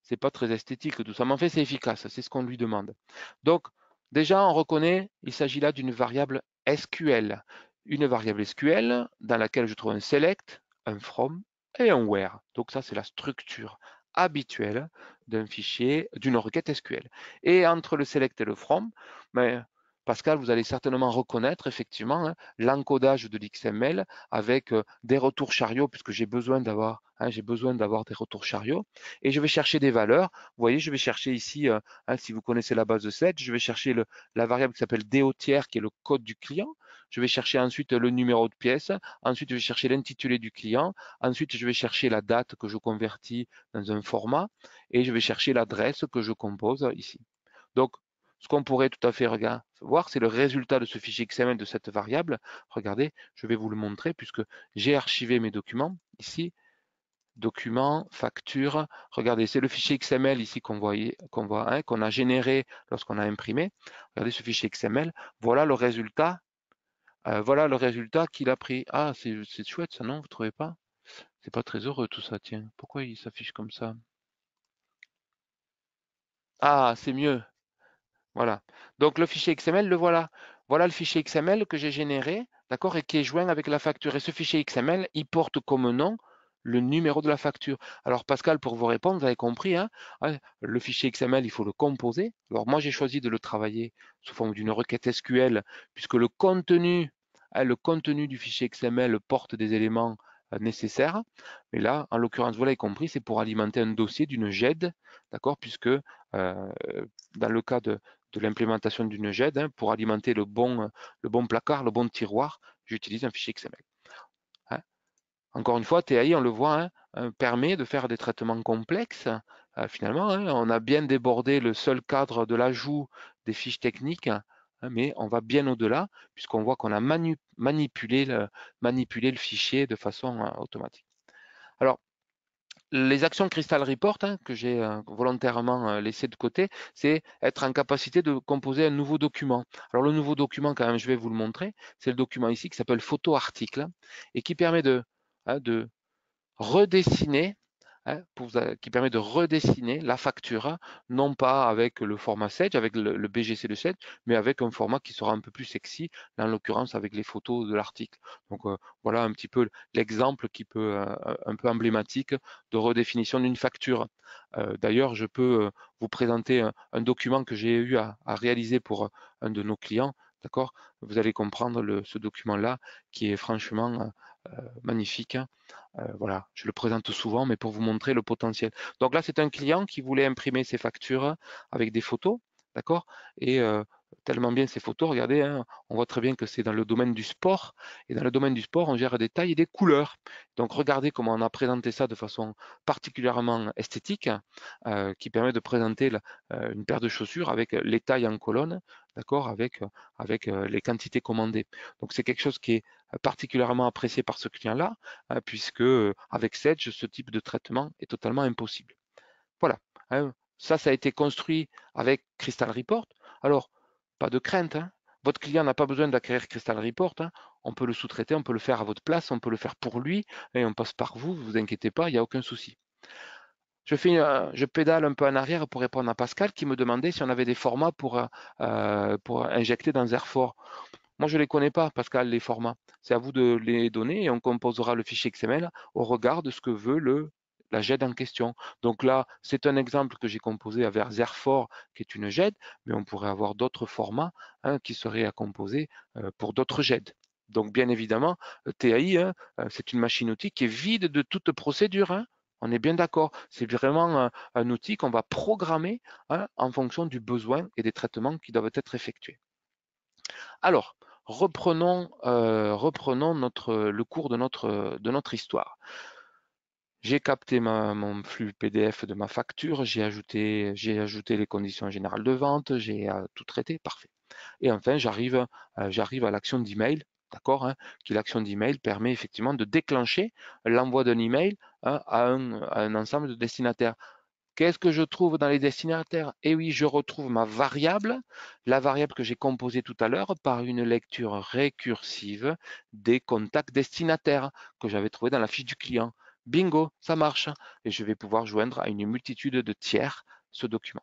c'est pas très esthétique tout ça, mais en fait, c'est efficace, c'est ce qu'on lui demande. Donc, déjà, on reconnaît, il s'agit là d'une variable SQL, une variable SQL dans laquelle je trouve un select, un from et un where. Donc ça, c'est la structure habituelle d'un fichier, d'une requête SQL. Et entre le select et le from, ben, Pascal, vous allez certainement reconnaître effectivement hein, l'encodage de l'XML avec euh, des retours chariots, puisque j'ai besoin d'avoir hein, j'ai besoin d'avoir des retours chariots. Et je vais chercher des valeurs. Vous voyez, je vais chercher ici, euh, hein, si vous connaissez la base de 7, je vais chercher la variable qui s'appelle DO tiers, qui est le code du client. Je vais chercher ensuite le numéro de pièce. Ensuite, je vais chercher l'intitulé du client. Ensuite, je vais chercher la date que je convertis dans un format. Et je vais chercher l'adresse que je compose ici. Donc, ce qu'on pourrait tout à fait voir, c'est le résultat de ce fichier XML de cette variable. Regardez, je vais vous le montrer puisque j'ai archivé mes documents ici. Documents, factures. Regardez, c'est le fichier XML ici qu'on voit, qu'on a généré lorsqu'on a imprimé. Regardez ce fichier XML. Voilà le résultat. Euh, voilà le résultat qu'il a pris. Ah, c'est chouette ça, non Vous trouvez pas C'est pas très heureux tout ça, tiens. Pourquoi il s'affiche comme ça Ah, c'est mieux. Voilà. Donc le fichier XML, le voilà. Voilà le fichier XML que j'ai généré, d'accord, et qui est joint avec la facture. Et ce fichier XML, il porte comme nom le numéro de la facture. Alors Pascal, pour vous répondre, vous avez compris, hein, hein le fichier XML, il faut le composer. Alors moi, j'ai choisi de le travailler sous forme d'une requête SQL, puisque le contenu, hein, le contenu du fichier XML porte des éléments euh, nécessaires. Mais là, en l'occurrence, vous l'avez compris, c'est pour alimenter un dossier d'une GED, d'accord, puisque euh, dans le cas de, de l'implémentation d'une GED, hein, pour alimenter le bon, le bon placard, le bon tiroir, j'utilise un fichier XML. Hein. Encore une fois, TAI, on le voit, hein, euh, permet de faire des traitements complexes. Euh, finalement, on a bien débordé le seul cadre de l'ajout des fiches techniques, mais on va bien au-delà, puisqu'on voit qu'on a manipulé, le, le fichier de façon euh, automatique. Alors, les actions Crystal Report, hein, que j'ai euh, volontairement euh, laissées laissé de côté, c'est être en capacité de composer un nouveau document. Alors le nouveau document, quand même, je vais vous le montrer, c'est le document ici qui s'appelle photo article et qui permet de hein, redessiner Hein, pour, qui permet de redessiner la facture, hein, non pas avec le format Sage, avec le, BGC de Sage, mais avec un format qui sera un peu plus sexy, en l'occurrence avec les photos de l'article. Donc euh, voilà un petit peu l'exemple qui peut euh, un peu emblématique de redéfinition d'une facture. Euh, d'ailleurs, je peux vous présenter un, document que j'ai eu à, réaliser pour un de nos clients. D'accord Vous allez comprendre ce document-là qui est franchement euh, magnifique. Hein. Euh, voilà, je le présente souvent, mais pour vous montrer le potentiel. Donc là, c'est un client qui voulait imprimer ses factures avec des photos, d'accord Et euh, tellement bien ces photos. Regardez, hein, on voit très bien que c'est dans le domaine du sport. Et dans le domaine du sport, on gère des tailles et des couleurs. Donc regardez comment on a présenté ça de façon particulièrement esthétique, hein, qui permet de présenter une paire de chaussures avec les tailles en colonne, d'accord, avec, euh, avec euh, les quantités commandées. Donc c'est quelque chose qui est euh, particulièrement apprécié par ce client-là, hein, puisque avec Sedge, ce type de traitement est totalement impossible. Voilà. Hein, ça, ça a été construit avec Crystal Report. Alors, pas de crainte. Hein, votre client n'a pas besoin d'acquérir Crystal Report. On peut le sous-traiter, on peut le faire à votre place, on peut le faire pour lui et on passe par vous. Vous vous inquiétez pas, il n'y a aucun souci. Euh, je, pédale un peu en arrière pour répondre à Pascal qui me demandait si on avait des formats pour, euh, euh, injecter dans Airfort. Moi, je ne les connais pas, Pascal, les formats. C'est à vous de les donner et on composera le fichier XML au regard de ce que veut la GED en question. Donc là, c'est un exemple que j'ai composé avec ZERFOR, qui est une GED, mais on pourrait avoir d'autres formats hein, qui seraient à composer pour d'autres GED. Donc bien évidemment, TAI, hein, c'est une machine-outil qui est vide de toute procédure. Hein. On est bien d'accord. C'est vraiment un, outil qu'on va programmer hein, en fonction du besoin et des traitements qui doivent être effectués. Alors, reprenons, euh, le cours de notre, histoire. J'ai capté mon flux PDF de ma facture, j'ai ajouté, les conditions générales de vente, j'ai euh, tout traité, parfait. Et enfin, j'arrive, euh, j'arrive à l'action d'email D'accord hein, l'action d'email permet effectivement de déclencher l'envoi d'un email hein, à, un, ensemble de destinataires. Qu'est-ce que je trouve dans les destinataires Eh oui, je retrouve ma variable, la variable que j'ai composée tout à l'heure par une lecture récursive des contacts destinataires que j'avais trouvés dans la fiche du client. Bingo, ça marche. Et je vais pouvoir joindre à une multitude de tiers ce document.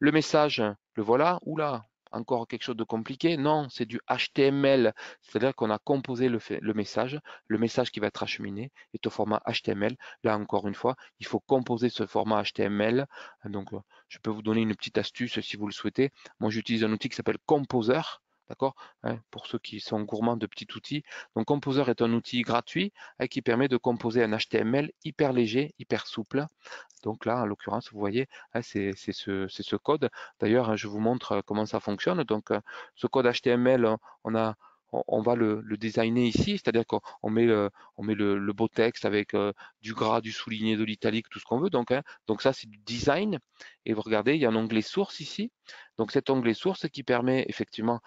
Le message, le voilà. Oula, encore quelque chose de compliqué. Non, c'est du HTML. C'est-à-dire qu'on a composé le, message, le message qui va être acheminé est au format HTML. Là, encore une fois, il faut composer ce format HTML. Donc, euh, je peux vous donner une petite astuce si vous le souhaitez. Moi, j'utilise un outil qui s'appelle Composer. D'accord hein, Pour ceux qui sont gourmands de petits outils. Donc, Composer est un outil gratuit hein, qui permet de composer un HTML hyper léger, hyper souple. Donc là, en l'occurrence, vous voyez, hein, c'est ce, code. D'ailleurs, je vous montre euh, comment ça fonctionne. Donc, euh, ce code HTML, on va le, le designer ici, c'est-à-dire qu'on met, le, beau texte avec euh, du gras, du souligné, de l'italique, tout ce qu'on veut. Donc, donc ça, c'est du design. Et vous regardez, il y a un onglet source ici. Donc cet onglet source qui permet effectivement,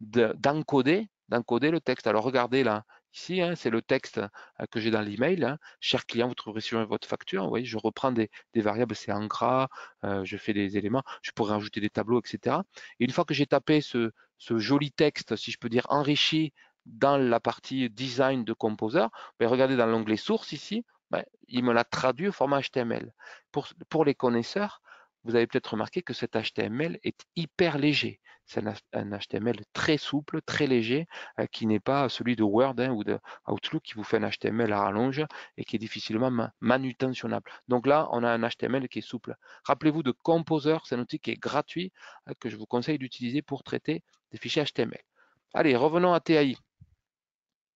d'encoder d'encoder le texte. Alors regardez là, ici, hein, c'est le texte hein, que j'ai dans l'email. Hein. Cher client, vous trouverez sur votre facture. Vous voyez, je reprends des, variables, c'est en gras, euh, je fais des éléments, je pourrais ajouter des tableaux, etc. Et une fois que j'ai tapé ce, joli texte, si je peux dire enrichi dans la partie design de Composer, ben, regardez dans l'onglet source ici, ben, il me l'a traduit au format HTML. pour les connaisseurs, vous avez peut-être remarqué que cet HTML est hyper léger. C'est un, HTML très souple, très léger, euh, qui n'est pas celui de Word hein, ou de Outlook qui vous fait un HTML à rallonge et qui est difficilement manutentionnable. Donc là, on a un HTML qui est souple. Rappelez-vous de Composer, c'est un outil qui est gratuit euh, que je vous conseille d'utiliser pour traiter des fichiers HTML. Allez, revenons à TAI.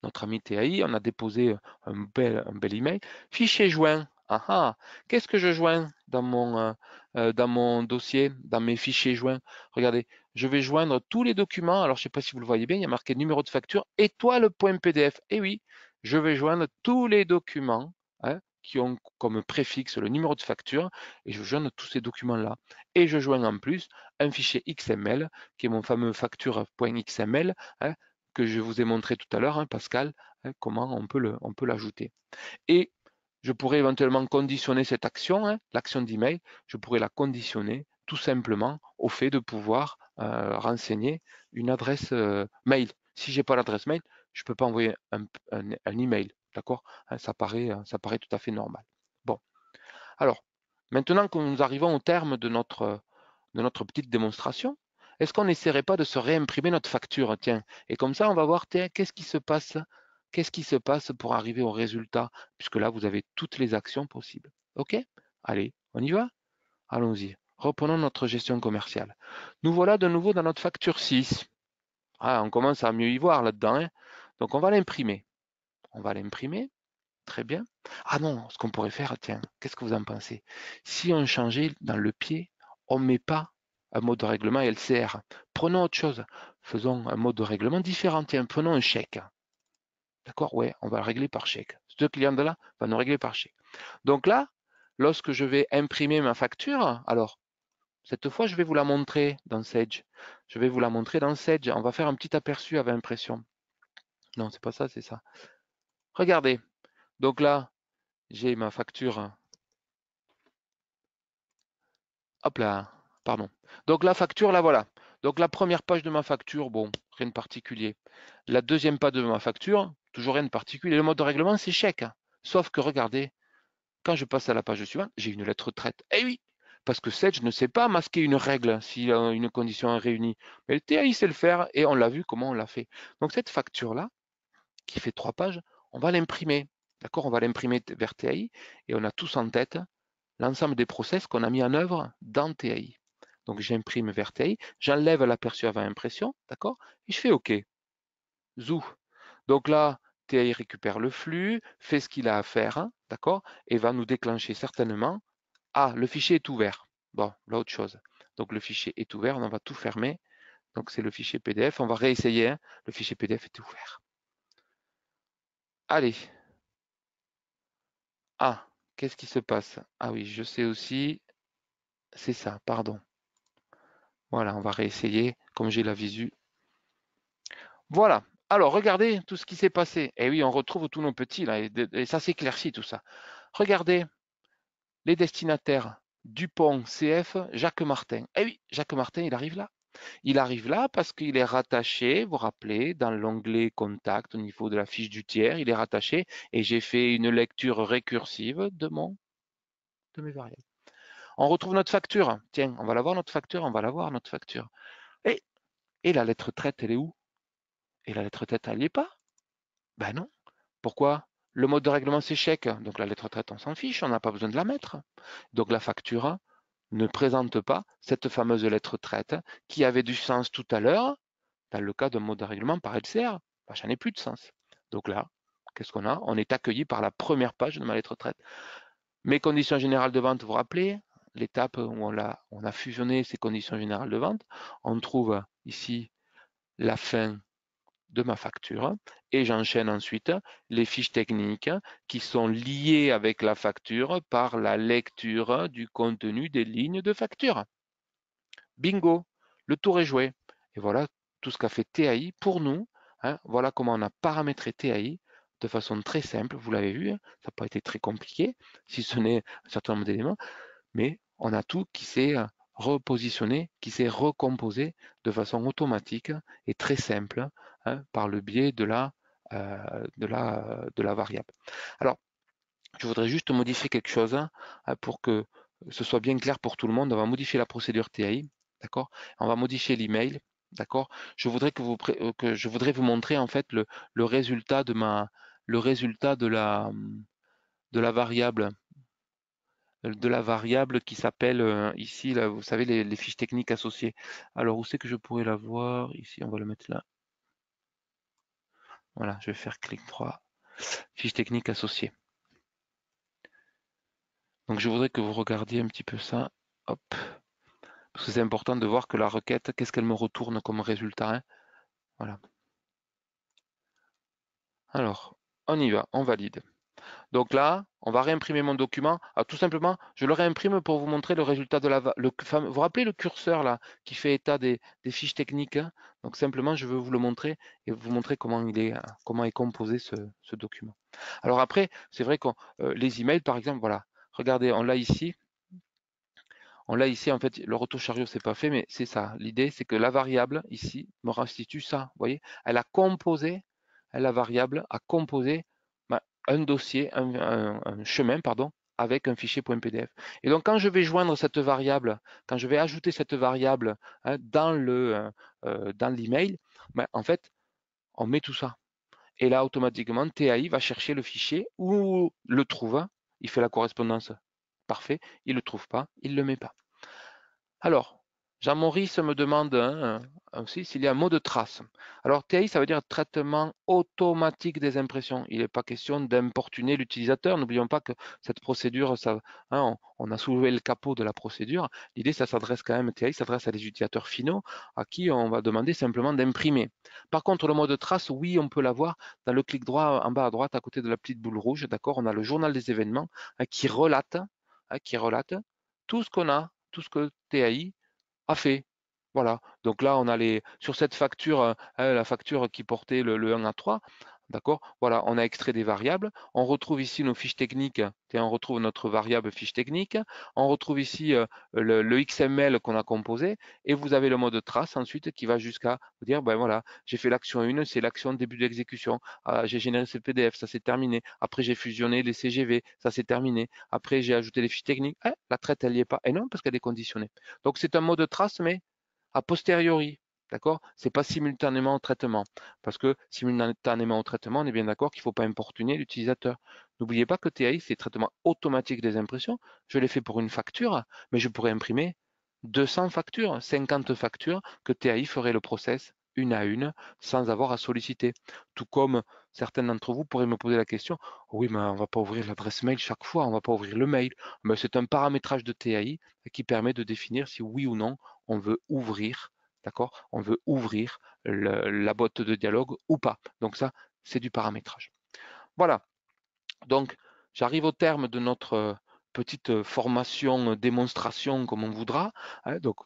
Notre ami TAI, on a déposé euh, un bel, un bel email. Fichier joint, ah ah, qu'est-ce que je joins dans mon, euh, euh, dans mon dossier, dans mes fichiers joints Regardez, je vais joindre tous les documents. Alors, je ne sais pas si vous le voyez bien, il y a marqué numéro de facture, étoile.pdf. Et eh oui, je vais joindre tous les documents hein, qui ont comme préfixe le numéro de facture et je joins tous ces documents-là. Et je joins en plus un fichier XML qui est mon fameux facture.xml hein, que je vous ai montré tout à l'heure, hein, Pascal, comment on peut l'ajouter. Et je pourrais éventuellement conditionner cette action, hein, l'action d'email, je pourrais la conditionner tout simplement au fait de pouvoir euh, renseigner une adresse euh, mail. Si je n'ai pas l'adresse mail, je ne peux pas envoyer un, email, d'accord hein, ça, paraît, euh, ça paraît tout à fait normal. Bon, alors, maintenant que nous arrivons au terme de notre, de notre petite démonstration, est-ce qu'on n'essaierait pas de se réimprimer notre facture Tiens, et comme ça, on va voir, qu'est-ce qui se passe qu'est-ce qui se passe pour arriver au résultat, puisque là, vous avez toutes les actions possibles. OK Allez, on y va Allons-y. Reprenons notre gestion commerciale. Nous voilà de nouveau dans notre facture 6. Ah, on commence à mieux y voir là-dedans. Hein. Donc, on va l'imprimer. On va l'imprimer. Très bien. Ah non, ce qu'on pourrait faire, tiens, qu'est-ce que vous en pensez Si on changeait dans le pied, on ne met pas un mode de règlement LCR. Prenons autre chose. Faisons un mode de règlement différent. Tiens, prenons un chèque. D'accord Ouais, on va le régler par chèque. Ce client-là va nous régler par chèque. Donc là, lorsque je vais imprimer ma facture, alors, cette fois, je vais vous la montrer dans Sage. Je vais vous la montrer dans Sage. On va faire un petit aperçu avec impression. Non, c'est pas ça, c'est ça. Regardez. Donc là, j'ai ma facture. Hop là, pardon. Donc la facture, là, voilà. Donc la première page de ma facture, bon, rien de particulier. La deuxième page de ma facture, toujours rien de particulier. Le mode de règlement, c'est chèque. Sauf que regardez, quand je passe à la page suivante, j'ai une lettre traite. Eh oui, parce que je ne sait pas masquer une règle si euh, une condition est réunie. Mais le TAI sait le faire et on l'a vu comment on l'a fait. Donc cette facture-là, qui fait trois pages, on va l'imprimer. D'accord On va l'imprimer vers TAI et on a tous en tête l'ensemble des process qu'on a mis en œuvre dans TAI. Donc, j'imprime TI, j'enlève l'aperçu avant impression, d'accord Et je fais OK. Zou. Donc là, TI récupère le flux, fait ce qu'il a à faire, hein, d'accord Et va nous déclencher certainement. Ah, le fichier est ouvert. Bon, là, autre chose. Donc, le fichier est ouvert, on va tout fermer. Donc, c'est le fichier PDF. On va réessayer. Hein, le fichier PDF est ouvert. Allez. Ah, qu'est-ce qui se passe Ah oui, je sais aussi. C'est ça, pardon. Voilà, on va réessayer comme j'ai la visu. Voilà. Alors, regardez tout ce qui s'est passé. Et eh oui, on retrouve tous nos petits là, et, ça s'éclaircit tout ça. Regardez les destinataires Dupont, CF, Jacques Martin. Eh oui, Jacques Martin, il arrive là. Il arrive là parce qu'il est rattaché, vous vous rappelez, dans l'onglet Contact au niveau de la fiche du tiers, il est rattaché et j'ai fait une lecture récursive de mon de mes variables. On retrouve notre facture. Tiens, on va la voir, notre facture, on va la voir, notre facture. Et, et la lettre traite, elle est où Et la lettre traite, elle n'y est pas Ben non. Pourquoi Le mode de règlement, c'est Donc la lettre traite, on s'en fiche, on n'a pas besoin de la mettre. Donc la facture ne présente pas cette fameuse lettre traite qui avait du sens tout à l'heure dans le cas d'un mode de règlement par LCR. Ben, J'en ai plus de sens. Donc là, qu'est-ce qu'on a On est accueilli par la première page de ma lettre traite. Mes conditions générales de vente, vous, vous rappelez l'étape où on a, on a fusionné ces conditions générales de vente, on trouve ici la fin de ma facture et j'enchaîne ensuite les fiches techniques qui sont liées avec la facture par la lecture du contenu des lignes de facture. Bingo, le tour est joué. Et voilà tout ce qu'a fait TAI pour nous. Hein. voilà comment on a paramétré TAI de façon très simple. Vous l'avez vu, hein, ça n'a pas été très compliqué, si ce n'est un certain nombre d'éléments. Mais on a tout qui s'est euh, repositionné, qui s'est recomposé de façon automatique et très simple hein, par le biais euh, de la, variable. Alors, je voudrais juste modifier quelque chose hein, euh, pour que ce soit bien clair pour tout le monde. On va modifier la procédure TAI, d'accord On va modifier l'email, d'accord Je voudrais que vous que je voudrais vous montrer en fait le, résultat de le résultat de la de la variable de la variable qui s'appelle euh, ici, là, vous savez, les, fiches techniques associées. Alors, où c'est que je pourrais la voir Ici, on va le mettre là. Voilà, je vais faire clic droit, fiches techniques associées. Donc, je voudrais que vous regardiez un petit peu ça. Hop. Parce que c'est important de voir que la requête, qu'est-ce qu'elle me retourne comme résultat. Hein? voilà. Alors, on y va, on valide. Donc là, on va réimprimer mon document. Ah, tout simplement, je le réimprime pour vous montrer le résultat de la. vous vous rappelez le curseur là qui fait état des, fiches techniques. Hein Donc simplement, je veux vous le montrer et vous montrer comment il est, comment est composé ce, document. Alors après, c'est vrai que euh, les emails, par exemple, voilà. Regardez, on l'a ici. On l'a ici, en fait, le retour chariot, c'est pas fait, mais c'est ça. L'idée, c'est que la variable ici me restitue ça. Vous voyez, elle a composé, la variable a composé un dossier, un, chemin, pardon, avec un fichier .pdf. Et donc, quand je vais joindre cette variable, quand je vais ajouter cette variable hein, dans le euh, euh, dans l'email, ben, en fait, on met tout ça. Et là, automatiquement, TAI va chercher le fichier ou le trouve. Il fait la correspondance. Parfait. Il ne le trouve pas. Il ne le met pas. Alors, Jean-Maurice me demande hein, euh, aussi s'il y a un mot de trace. Alors TAI, ça veut dire traitement automatique des impressions. Il n'est pas question d'importuner l'utilisateur. N'oublions pas que cette procédure, hein, on, a soulevé le capot de la procédure. L'idée, ça s'adresse quand même, TAI s'adresse à des utilisateurs finaux à qui on va demander simplement d'imprimer. Par contre, le mot de trace, oui, on peut l'avoir dans le clic droit en bas à droite à côté de la petite boule rouge. D'accord, on a le journal des événements hein, qui relate, qui relate tout ce qu'on a, tout ce que TAI a fait. Voilà. Donc là, on a les sur cette facture, hein, hein, la facture qui portait le, 1 à 3, D'accord Voilà, on a extrait des variables. On retrouve ici nos fiches techniques. on retrouve notre variable fiche technique. On retrouve ici euh, le, XML qu'on a composé. Et vous avez le mode trace ensuite qui va jusqu'à vous dire, ben voilà, j'ai fait l'action 1, c'est l'action début d'exécution. Ah, j'ai généré ce PDF, ça c'est terminé. Après, j'ai fusionné les CGV, ça c'est terminé. Après, j'ai ajouté les fiches techniques. Eh, la traite, elle n'y est pas. Et non, parce qu'elle est conditionnée. Donc, c'est un mode trace, mais a posteriori. D'accord Ce n'est pas simultanément au traitement. Parce que simultanément au traitement, on est bien d'accord qu'il ne faut pas importuner l'utilisateur. N'oubliez pas que TAI, c'est traitement automatique des impressions. Je l'ai fait pour une facture, mais je pourrais imprimer 200 factures, 50 factures que TAI ferait le process une à une sans avoir à solliciter. Tout comme certains d'entre vous pourraient me poser la question, oui, mais on ne va pas ouvrir l'adresse mail chaque fois, on ne va pas ouvrir le mail. Mais ben, c'est un paramétrage de TAI qui permet de définir si oui ou non on veut ouvrir D'accord On veut ouvrir la boîte de dialogue ou pas. Donc ça, c'est du paramétrage. Voilà. Donc, j'arrive au terme de notre euh, petite euh, formation, euh, démonstration, comme on voudra. Hein. Donc,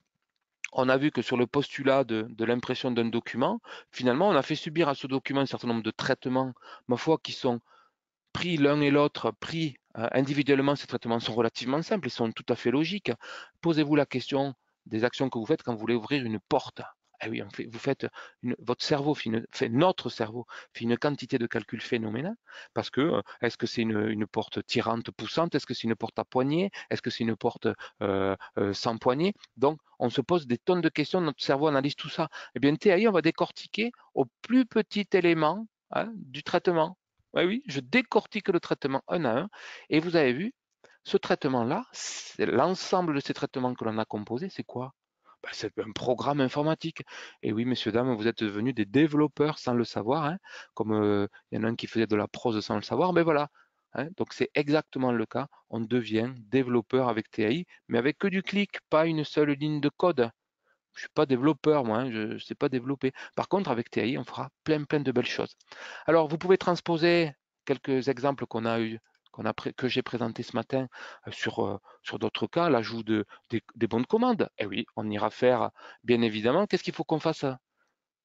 on a vu que sur le postulat de, de l'impression d'un document, finalement, on a fait subir à ce document un certain nombre de traitements, ma foi, qui sont pris l'un et l'autre, pris individuellement, ces traitements sont relativement simples, ils sont tout à fait logiques. Posez-vous la question, des actions que vous faites quand vous voulez ouvrir une porte. Eh oui, vous faites votre cerveau fait, notre cerveau fait une quantité de calculs phénoménal. parce que euh, est-ce que c'est une, porte tirante poussante, est-ce que c'est une porte à poignée, est-ce que c'est une porte euh, euh, sans poignée. Donc on se pose des tonnes de questions, notre cerveau analyse tout ça. Eh bien TAI, on va décortiquer au plus petit élément hein, du traitement. Eh oui, je décortique le traitement un à un et vous avez vu, ce traitement-là, l'ensemble de ces traitements que l'on a composés, c'est quoi ben, C'est un programme informatique. Et oui, messieurs, dames, vous êtes devenus des développeurs sans le savoir, hein, comme euh, il y en a un qui faisait de la prose sans le savoir, mais ben voilà. Hein. donc c'est exactement le cas, on devient développeur avec TAI, mais avec que du clic, pas une seule ligne de code je suis pas développeur, moi, hein, je ne sais pas développer. Par contre, avec TAI, on fera plein, plein de belles choses. Alors, vous pouvez transposer quelques exemples qu'on a eu que j'ai présenté ce matin sur, sur d'autres cas, l'ajout de, des, bonnes bons de commande. Eh oui, on ira faire, bien évidemment. Qu'est-ce qu'il faut qu'on fasse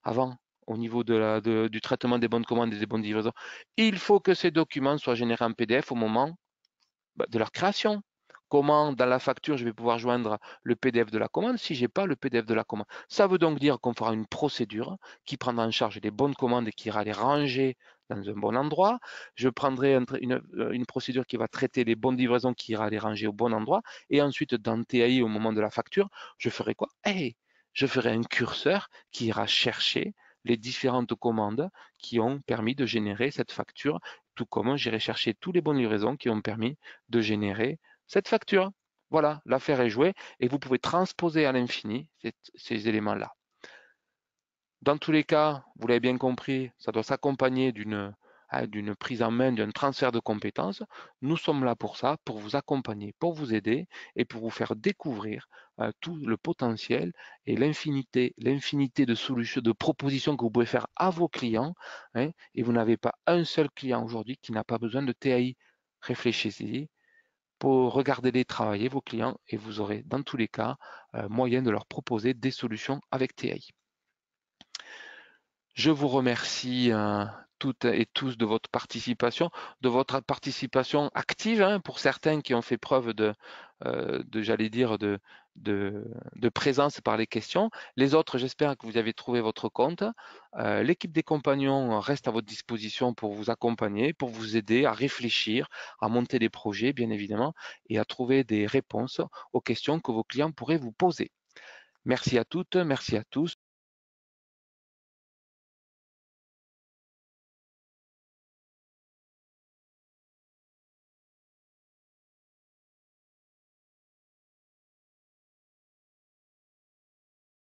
avant au niveau de la, du traitement des bonnes commandes et des bonnes livraisons Il faut que ces documents soient générés en PDF au moment bah, de leur création. Comment, dans la facture, je vais pouvoir joindre le PDF de la commande si je n'ai pas le PDF de la commande Ça veut donc dire qu'on fera une procédure qui prendra en charge les bonnes commandes et qui ira les ranger dans un bon endroit, je prendrai euh, une, procédure qui va traiter les bonnes livraisons, qui ira les ranger au bon endroit, et ensuite dans TAI au moment de la facture, je ferai quoi eh, Je ferai un curseur qui ira chercher les différentes commandes qui ont permis de générer cette facture, tout comme j'irai chercher tous les bons livraisons qui ont permis de générer cette facture. Voilà, l'affaire est jouée et vous pouvez transposer à l'infini ces éléments-là. Dans tous les cas, vous l'avez bien compris, ça doit s'accompagner hein, d'une prise en main, d'un transfert de compétences. Nous sommes là pour ça, pour vous accompagner, pour vous aider et pour vous faire découvrir hein, tout le potentiel et l'infinité, de solutions, de propositions que vous pouvez faire à vos clients. Hein, et vous n'avez pas un seul client aujourd'hui qui n'a pas besoin de TAI. Réfléchissez-y pour regarder les travailler vos clients et vous aurez dans tous les cas euh, moyen de leur proposer des solutions avec TAI. Je vous remercie hein, toutes et tous de votre participation, de votre participation active hein, pour certains qui ont fait preuve de, euh, de j'allais dire, de, de, présence par les questions. Les autres, j'espère que vous avez trouvé votre compte. Euh, l'équipe des compagnons reste à votre disposition pour vous accompagner, pour vous aider à réfléchir, à monter des projets, bien évidemment, et à trouver des réponses aux questions que vos clients pourraient vous poser. Merci à toutes, merci à tous.